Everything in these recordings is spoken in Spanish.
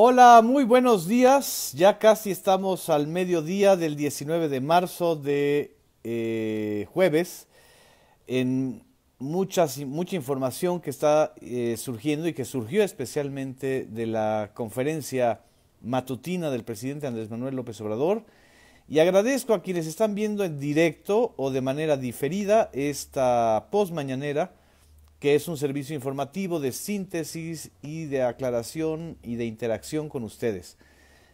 Hola, muy buenos días. Ya casi estamos al mediodía del 19 de marzo de eh, jueves. En mucha información que está eh, surgiendo y que surgió especialmente de la conferencia matutina del presidente Andrés Manuel López Obrador. Y agradezco a quienes están viendo en directo o de manera diferida esta post que es un servicio informativo de síntesis y de aclaración y de interacción con ustedes.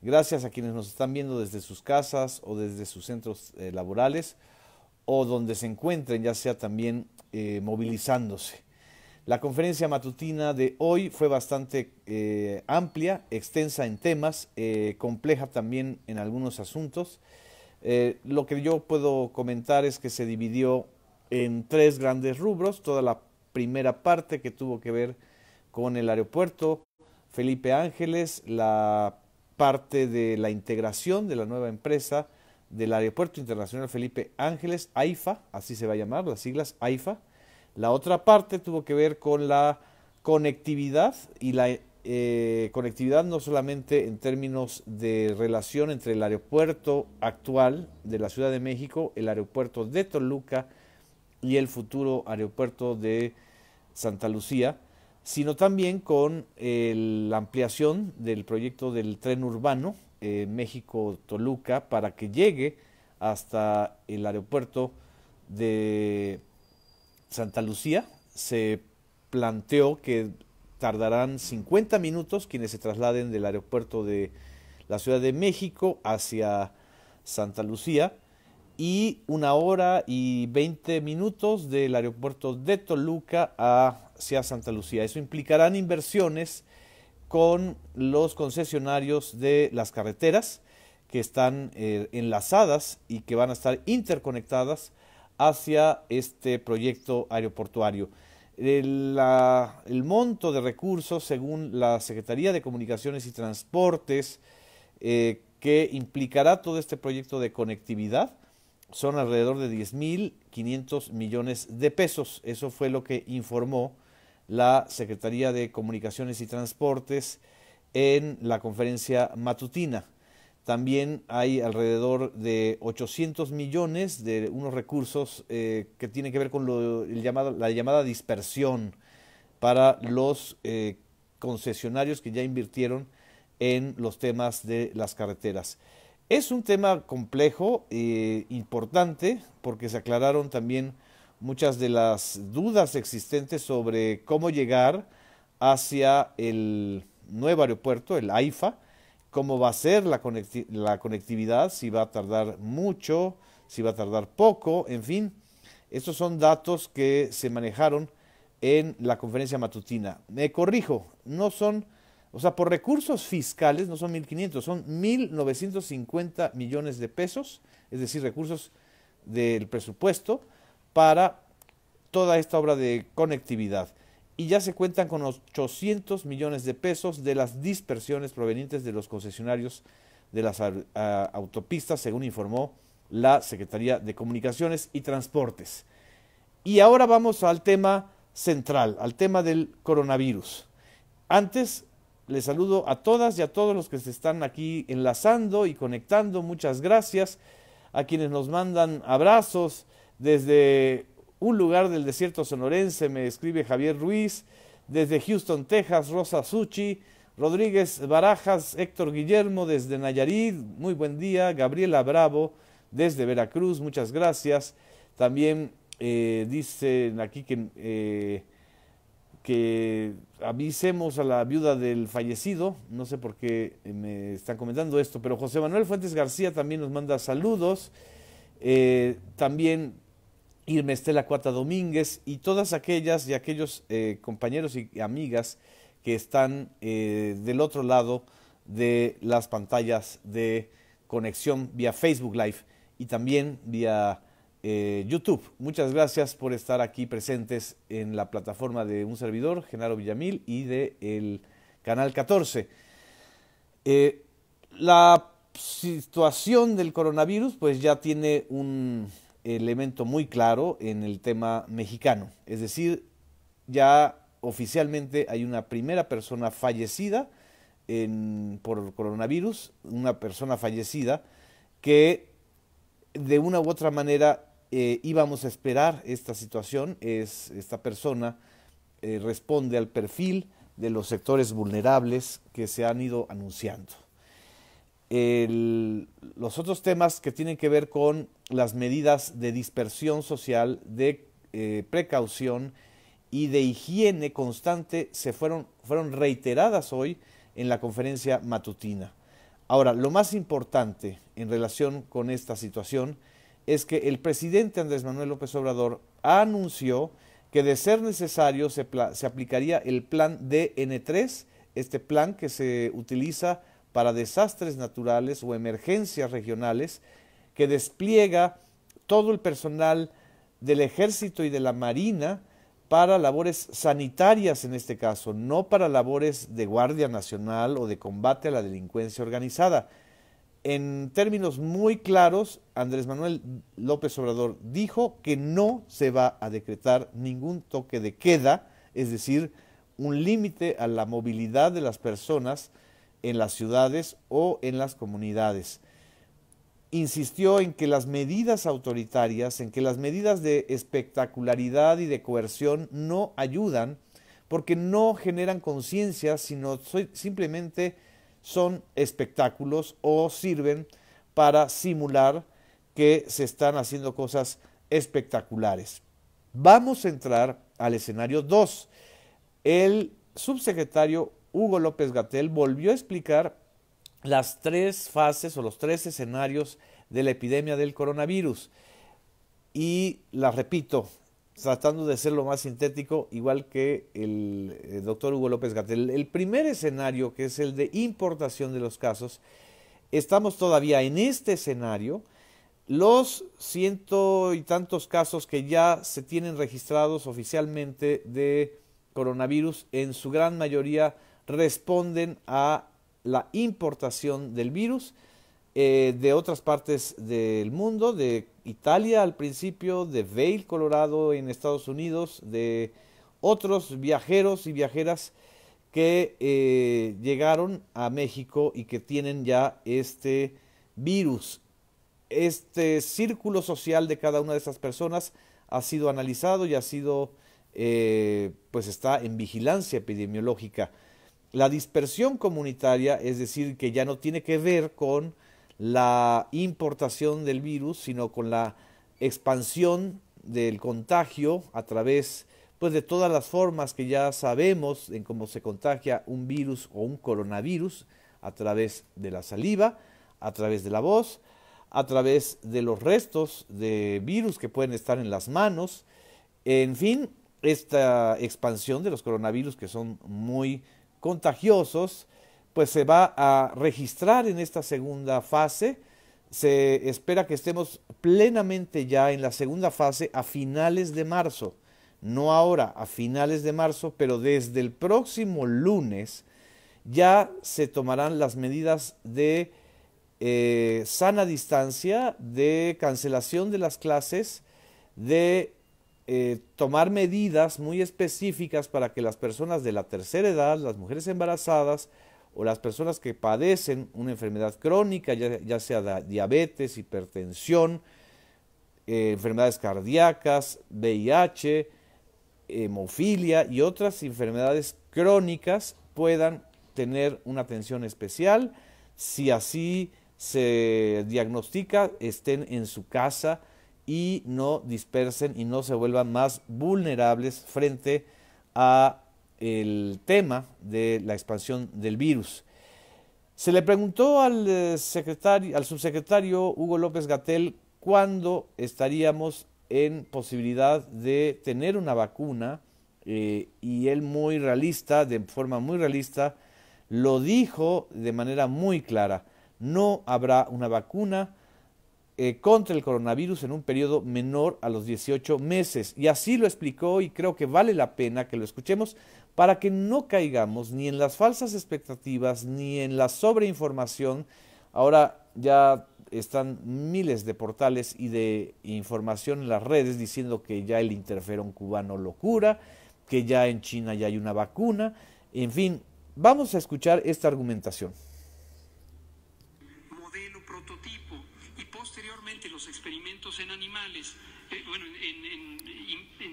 Gracias a quienes nos están viendo desde sus casas o desde sus centros eh, laborales o donde se encuentren, ya sea también eh, movilizándose. La conferencia matutina de hoy fue bastante eh, amplia, extensa en temas, compleja también en algunos asuntos. lo que yo puedo comentar es que se dividió en tres grandes rubros, toda la primera parte que tuvo que ver con el aeropuerto. Felipe Ángeles, la parte de la integración de la nueva empresa del Aeropuerto Internacional Felipe Ángeles, AIFA, así se va a llamar, las siglas AIFA. La otra parte tuvo que ver con la conectividad y la eh, conectividad no solamente en términos de relación entre el aeropuerto actual de la Ciudad de México, el aeropuerto de Toluca y el futuro aeropuerto de Santa Lucía, sino también con la ampliación del proyecto del tren urbano eh, México-Toluca para que llegue hasta el aeropuerto de Santa Lucía. Se planteó que tardarán 50 minutos quienes se trasladen del aeropuerto de la Ciudad de México hacia Santa Lucía y una hora y 20 minutos del aeropuerto de Toluca hacia Santa Lucía. Eso implicarán inversiones con los concesionarios de las carreteras que están eh, enlazadas y que van a estar interconectadas hacia este proyecto aeroportuario. El, monto de recursos, según la Secretaría de Comunicaciones y Transportes, eh, que implicará todo este proyecto de conectividad, son alrededor de 10.500 millones de pesos. Eso fue lo que informó la Secretaría de Comunicaciones y Transportes en la conferencia matutina. También hay alrededor de 800 millones de unos recursos eh, que tienen que ver con la llamada dispersión para los eh, concesionarios que ya invirtieron en los temas de las carreteras. Es un tema complejo, e importante, porque se aclararon también muchas de las dudas existentes sobre cómo llegar hacia el nuevo aeropuerto, el AIFA, cómo va a ser la, la conectividad, si va a tardar mucho, si va a tardar poco, en fin. Estos son datos que se manejaron en la conferencia matutina. Me corrijo, no son o sea, por recursos fiscales no son 1.500, son 1.950 millones de pesos, es decir, recursos del presupuesto para toda esta obra de conectividad. Y ya se cuentan con 800 millones de pesos de las dispersiones provenientes de los concesionarios de las autopistas, según informó la Secretaría de Comunicaciones y Transportes. Y ahora vamos al tema central, al tema del coronavirus. Antes les saludo a todas y a todos los que se están aquí enlazando y conectando. Muchas gracias a quienes nos mandan abrazos desde un lugar del desierto sonorense. Me escribe Javier Ruiz. Desde Houston, Texas, Rosa Suchi. Rodríguez Barajas, Héctor Guillermo desde Nayarit, muy buen día. Gabriela Bravo desde Veracruz, muchas gracias. También eh, dicen aquí que eh, que avisemos a la viuda del fallecido, no sé por qué eh, me están comentando esto, pero José Manuel Fuentes García también nos manda saludos, eh, también Irme Estela Cuata Domínguez y todas aquellas y aquellos eh, compañeros y amigas que están del otro lado de las pantallas de conexión vía Facebook Live y también vía eh, YouTube. Muchas gracias por estar aquí presentes en la plataforma de un servidor, Genaro Villamil, y de el Canal 14. Eh, la situación del coronavirus pues ya tiene un elemento muy claro en el tema mexicano. Es decir, ya oficialmente hay una primera persona fallecida por coronavirus, una persona fallecida que de una u otra manera eh, íbamos a esperar esta situación, es esta persona eh, responde al perfil de los sectores vulnerables que se han ido anunciando. los otros temas que tienen que ver con las medidas de dispersión social, de eh, precaución y de higiene constante se fueron, fueron reiteradas hoy en la conferencia matutina. Ahora, lo más importante en relación con esta situación es que el presidente Andrés Manuel López Obrador anunció que de ser necesario se, se aplicaría el plan DN3, este plan que se utiliza para desastres naturales o emergencias regionales, que despliega todo el personal del ejército y de la marina para labores sanitarias en este caso, no para labores de guardia nacional o de combate a la delincuencia organizada, en términos muy claros, Andrés Manuel López Obrador dijo que no se va a decretar ningún toque de queda, es decir, un límite a la movilidad de las personas en las ciudades o en las comunidades. Insistió en que las medidas autoritarias, en que las medidas de espectacularidad y de coerción no ayudan porque no generan conciencia, sino simplemente son espectáculos o sirven para simular que se están haciendo cosas espectaculares. Vamos a entrar al escenario 2. El subsecretario Hugo López Gatel volvió a explicar las tres fases o los tres escenarios de la epidemia del coronavirus. Y la repito, tratando de ser lo más sintético, igual que el, eh, doctor Hugo López Gatel. El primer escenario, que es el de importación de los casos, estamos todavía en este escenario. Los ciento y tantos casos que ya se tienen registrados oficialmente de coronavirus, en su gran mayoría responden a la importación del virus eh, de otras partes del mundo, de Italia al principio, de Vail, Colorado, en Estados Unidos, de otros viajeros y viajeras que eh, llegaron a México y que tienen ya este virus. Este círculo social de cada una de estas personas ha sido analizado y ha sido, eh, pues está en vigilancia epidemiológica. La dispersión comunitaria, es decir, que ya no tiene que ver con la importación del virus, sino con la expansión del contagio a través pues de todas las formas que ya sabemos en cómo se contagia un virus o un coronavirus a través de la saliva, a través de la voz, a través de los restos de virus que pueden estar en las manos, en fin, esta expansión de los coronavirus que son muy contagiosos pues se va a registrar en esta segunda fase. Se espera que estemos plenamente ya en la segunda fase a finales de marzo. No ahora, a finales de marzo, pero desde el próximo lunes ya se tomarán las medidas de eh, sana distancia, de cancelación de las clases, de eh, tomar medidas muy específicas para que las personas de la tercera edad, las mujeres embarazadas, o las personas que padecen una enfermedad crónica, ya, sea diabetes, hipertensión, eh, enfermedades cardíacas, VIH, hemofilia y otras enfermedades crónicas puedan tener una atención especial. Si así se diagnostica, estén en su casa y no dispersen y no se vuelvan más vulnerables frente a el tema de la expansión del virus. Se le preguntó al, eh, al subsecretario Hugo López Gatel cuándo estaríamos en posibilidad de tener una vacuna eh, y él muy realista, de forma muy realista, lo dijo de manera muy clara. No habrá una vacuna eh, contra el coronavirus en un periodo menor a los 18 meses. Y así lo explicó y creo que vale la pena que lo escuchemos para que no caigamos ni en las falsas expectativas ni en la sobreinformación. Ahora ya están miles de portales y de información en las redes diciendo que ya el interferón cubano lo cura, que ya en China ya hay una vacuna. En fin, vamos a escuchar esta argumentación. los experimentos en animales, eh, bueno, en,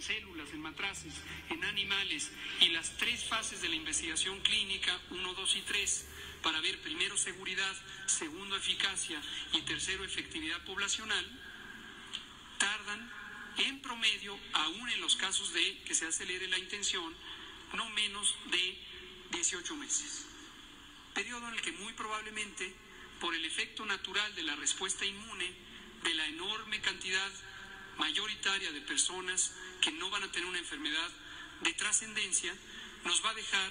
células, en matraces, en animales, y las tres fases de la investigación clínica, uno, dos y tres para ver primero seguridad, segundo eficacia y tercero efectividad poblacional, tardan en promedio, aún en los casos de que se acelere la intención, no menos de 18 meses. Periodo en el que muy probablemente, por el efecto natural de la respuesta inmune, de la enorme cantidad mayoritaria de personas que no van a tener una enfermedad de trascendencia, nos va a dejar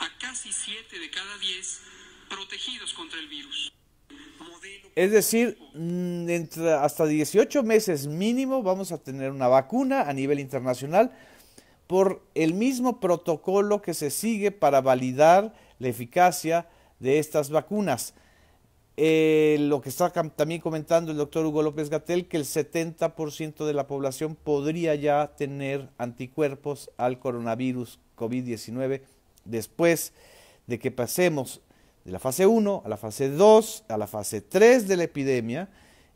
a casi 7 de cada 10 protegidos contra el virus. Es decir, mm, hasta 18 meses mínimo vamos a tener una vacuna a nivel internacional por el mismo protocolo que se sigue para validar la eficacia de estas vacunas. Eh, lo que está también comentando el doctor Hugo López Gatel, que el 70% de la población podría ya tener anticuerpos al coronavirus COVID-19 después de que pasemos de la fase 1 a la fase 2, a la fase 3 de la epidemia,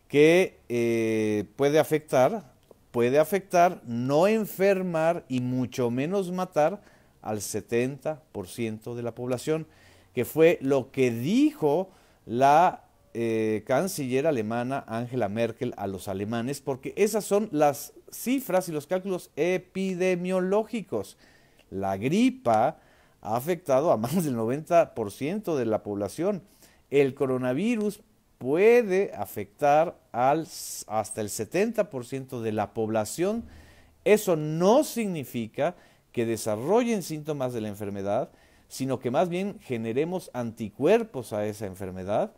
que eh, puede afectar, puede afectar, no enfermar y mucho menos matar al 70% de la población, que fue lo que dijo la eh, canciller alemana Angela Merkel a los alemanes, porque esas son las cifras y los cálculos epidemiológicos. La gripa ha afectado a más del 90% de la población. El coronavirus puede afectar hasta el 70% de la población. Eso no significa que desarrollen síntomas de la enfermedad, sino que más bien generemos anticuerpos a esa enfermedad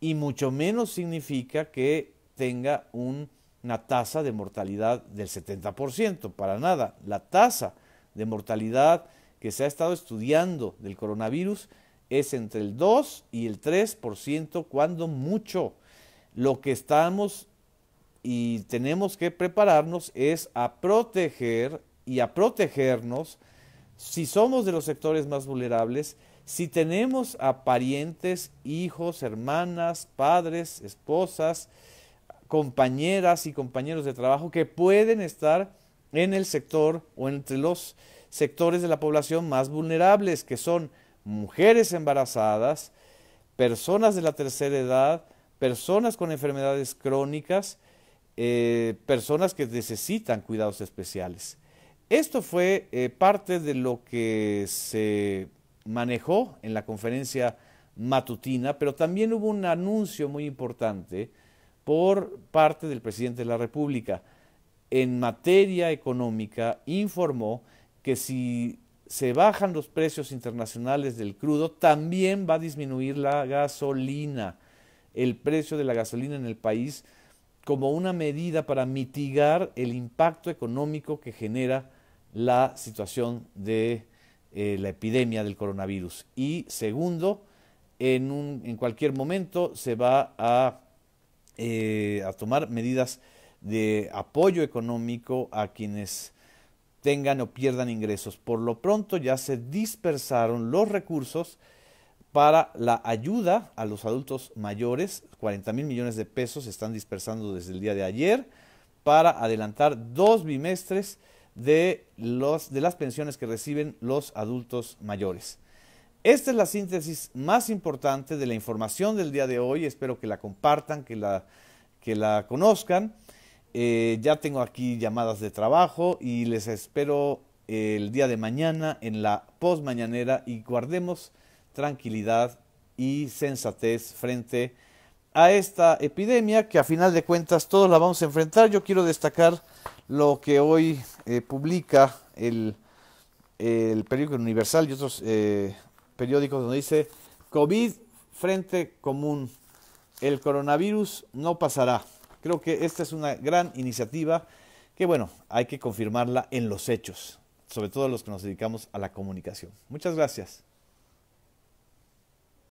y mucho menos significa que tenga una tasa de mortalidad del 70%, para nada. La tasa de mortalidad que se ha estado estudiando del coronavirus es entre el 2 y el 3% cuando mucho. Lo que estamos y tenemos que prepararnos es a proteger y a protegernos si somos de los sectores más vulnerables, si tenemos a parientes, hijos, hermanas, padres, esposas, compañeras y compañeros de trabajo que pueden estar en el sector o entre los sectores de la población más vulnerables, que son mujeres embarazadas, personas de la tercera edad, personas con enfermedades crónicas, eh, personas que necesitan cuidados especiales. Esto fue eh, parte de lo que se manejó en la conferencia matutina, pero también hubo un anuncio muy importante por parte del presidente de la República. En materia económica informó que si se bajan los precios internacionales del crudo, también va a disminuir la gasolina, el precio de la gasolina en el país, como una medida para mitigar el impacto económico que genera la situación de eh, la epidemia del coronavirus. Y segundo, en, un, en cualquier momento se va a, eh, a tomar medidas de apoyo económico a quienes tengan o pierdan ingresos. Por lo pronto ya se dispersaron los recursos para la ayuda a los adultos mayores. 40 mil millones de pesos se están dispersando desde el día de ayer para adelantar dos bimestres de, los, de las pensiones que reciben los adultos mayores. Esta es la síntesis más importante de la información del día de hoy. Espero que la compartan, que la, que la conozcan. Eh, ya tengo aquí llamadas de trabajo y les espero el día de mañana en la posmañanera y guardemos tranquilidad y sensatez frente a esta epidemia que a final de cuentas todos la vamos a enfrentar. Yo quiero destacar lo que hoy eh, publica el, el, periódico Universal y otros eh, periódicos donde dice COVID frente común, el coronavirus no pasará. Creo que esta es una gran iniciativa que bueno, hay que confirmarla en los hechos, sobre todo los que nos dedicamos a la comunicación. Muchas gracias.